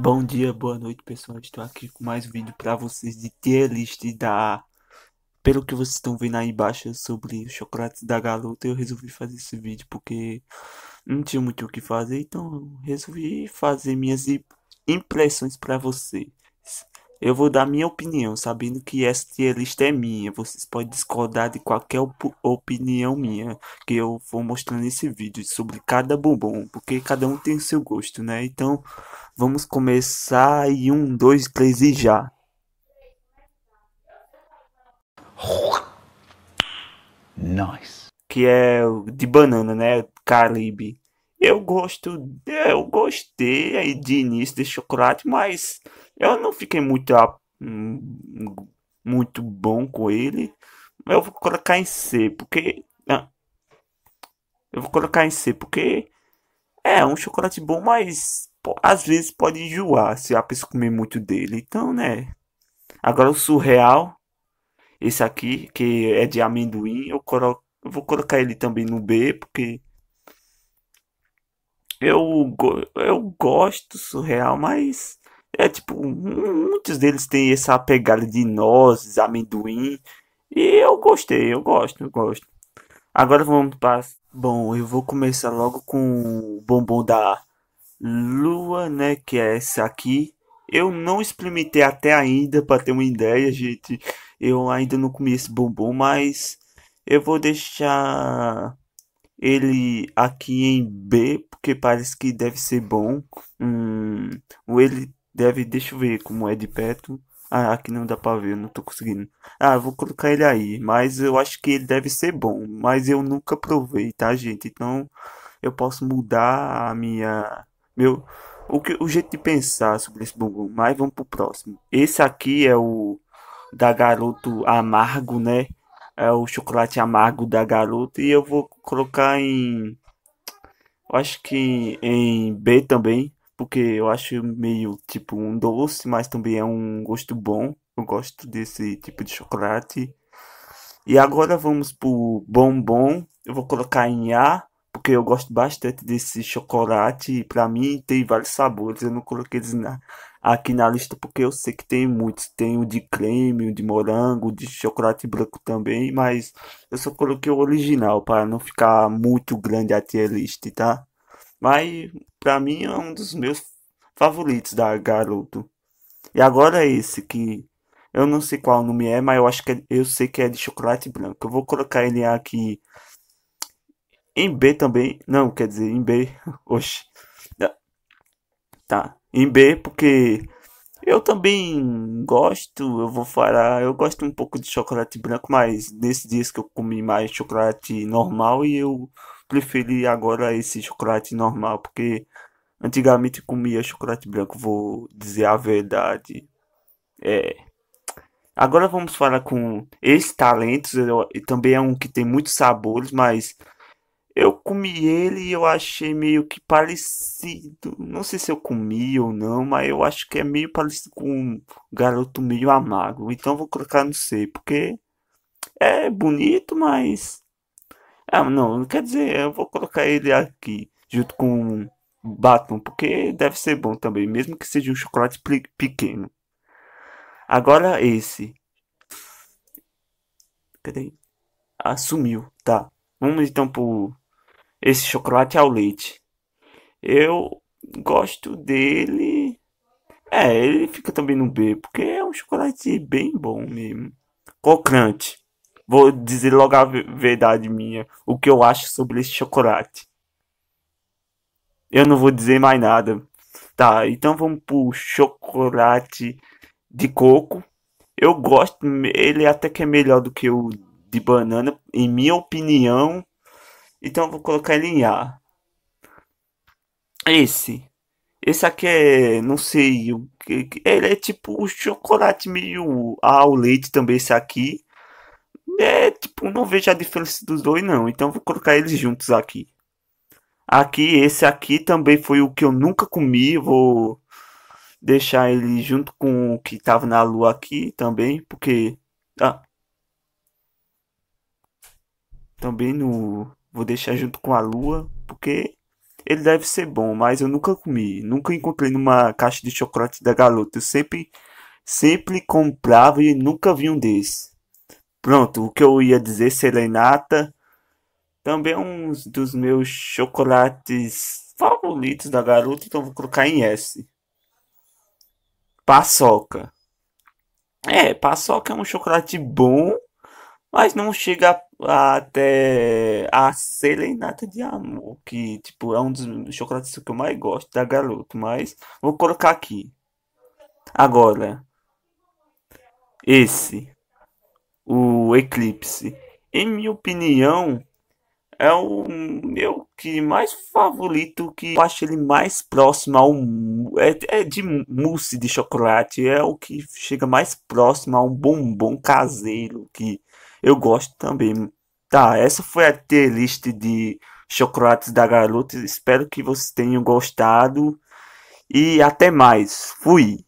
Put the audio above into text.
Bom dia, boa noite, pessoal. Estou aqui com mais um vídeo para vocês de tier list da... Pelo que vocês estão vendo aí embaixo sobre o chocolate da garota, eu resolvi fazer esse vídeo porque não tinha muito o que fazer, então resolvi fazer minhas impressões para vocês. Eu vou dar minha opinião, sabendo que essa tier list é minha. Vocês podem discordar de qualquer op opinião minha que eu vou mostrando nesse vídeo sobre cada bombom, porque cada um tem o seu gosto, né? Então, Vamos começar e um, dois, três e já. Nice. Que é de banana, né? Caribe. Eu gosto, eu gostei aí de início de chocolate, mas eu não fiquei muito, muito bom com ele. Eu vou colocar em C, porque. Ah, eu vou colocar em C, porque. É um chocolate bom, mas às vezes pode enjoar se a pessoa comer muito dele. Então, né? Agora o surreal, esse aqui, que é de amendoim, eu, colo eu vou colocar ele também no B, porque eu, eu gosto surreal, mas é tipo, muitos deles têm essa pegada de nozes, amendoim. E eu gostei, eu gosto, eu gosto. Agora vamos para. Bom, eu vou começar logo com o bombom da lua, né, que é essa aqui. Eu não experimentei até ainda para ter uma ideia, gente. Eu ainda não comi esse bombom, mas eu vou deixar ele aqui em B, porque parece que deve ser bom. Hum, ou ele deve, deixa eu ver como é de perto. Ah, aqui não dá pra ver, não tô conseguindo. Ah, vou colocar ele aí, mas eu acho que ele deve ser bom, mas eu nunca provei, tá, gente? Então, eu posso mudar a minha meu o, que, o jeito de pensar sobre esse bumbum. Mas vamos pro próximo. Esse aqui é o da garoto amargo, né? É o chocolate amargo da garota. E eu vou colocar em. eu acho que em B também. Porque eu acho meio tipo um doce, mas também é um gosto bom. Eu gosto desse tipo de chocolate. E agora vamos pro bombom. Eu vou colocar em A porque eu gosto bastante desse chocolate e para mim tem vários sabores. Eu não coloquei eles na, aqui na lista porque eu sei que tem muitos. Tem o de creme, o de morango, o de chocolate branco também, mas eu só coloquei o original para não ficar muito grande a tier list, tá? Mas para mim é um dos meus favoritos da Garoto. E agora é esse que eu não sei qual nome é, mas eu acho que é, eu sei que é de chocolate branco. Eu vou colocar ele aqui em B também. Não, quer dizer, em B. Oxi. Né? Tá. Em B, porque eu também gosto, eu vou falar, eu gosto um pouco de chocolate branco, mas nesses dias que eu comi mais chocolate normal e eu preferi agora esse chocolate normal, porque antigamente comia chocolate branco, vou dizer a verdade. É. Agora vamos falar com esses talentos, ele também é um que tem muitos sabores, mas eu comi ele e eu achei meio que parecido. Não sei se eu comi ou não, mas eu acho que é meio parecido com um garoto meio amargo. Então vou colocar não sei, porque é bonito, mas. Ah, não, quer dizer, eu vou colocar ele aqui junto com Batman, porque deve ser bom também, mesmo que seja um chocolate pequeno. Agora esse. Cadê? Assumiu, ah, tá. Vamos então pro esse chocolate ao leite. Eu gosto dele. É, ele fica também no B, porque é um chocolate bem bom mesmo. Crocante. Vou dizer logo a verdade minha, o que eu acho sobre esse chocolate. Eu não vou dizer mais nada. Tá, então vamos pro chocolate de coco. Eu gosto, ele até que é melhor do que o de banana, em minha opinião, então eu vou colocar ele em A. Esse. Esse aqui é, não sei, o que ele é tipo o chocolate meio ao leite também esse aqui. É tipo, não vejo a diferença dos dois não, então vou colocar eles juntos aqui. Aqui, esse aqui também foi o que eu nunca comi, vou deixar ele junto com o que tava na lua aqui também, porque... Ah. Também no... Vou deixar junto com a lua, porque ele deve ser bom, mas eu nunca comi. Nunca encontrei numa caixa de chocolate da garota. Eu sempre, sempre comprava e nunca vi um desses. Pronto, o que eu ia dizer, serenata. Também é um dos meus chocolates favoritos da garota, então vou colocar em S. Paçoca. É, paçoca é um chocolate bom, mas não chega a até a Selenata de Amor, que tipo é um dos chocolates que eu mais gosto da Garoto, mas vou colocar aqui. Agora, esse, o Eclipse. Em minha opinião, é o meu que mais favorito, que eu acho ele mais próximo ao é, é, de mousse de chocolate, é o que chega mais próximo a um bombom caseiro que eu gosto também. Tá, essa foi a tier list de chocolates da garota. Espero que vocês tenham gostado e até mais. Fui.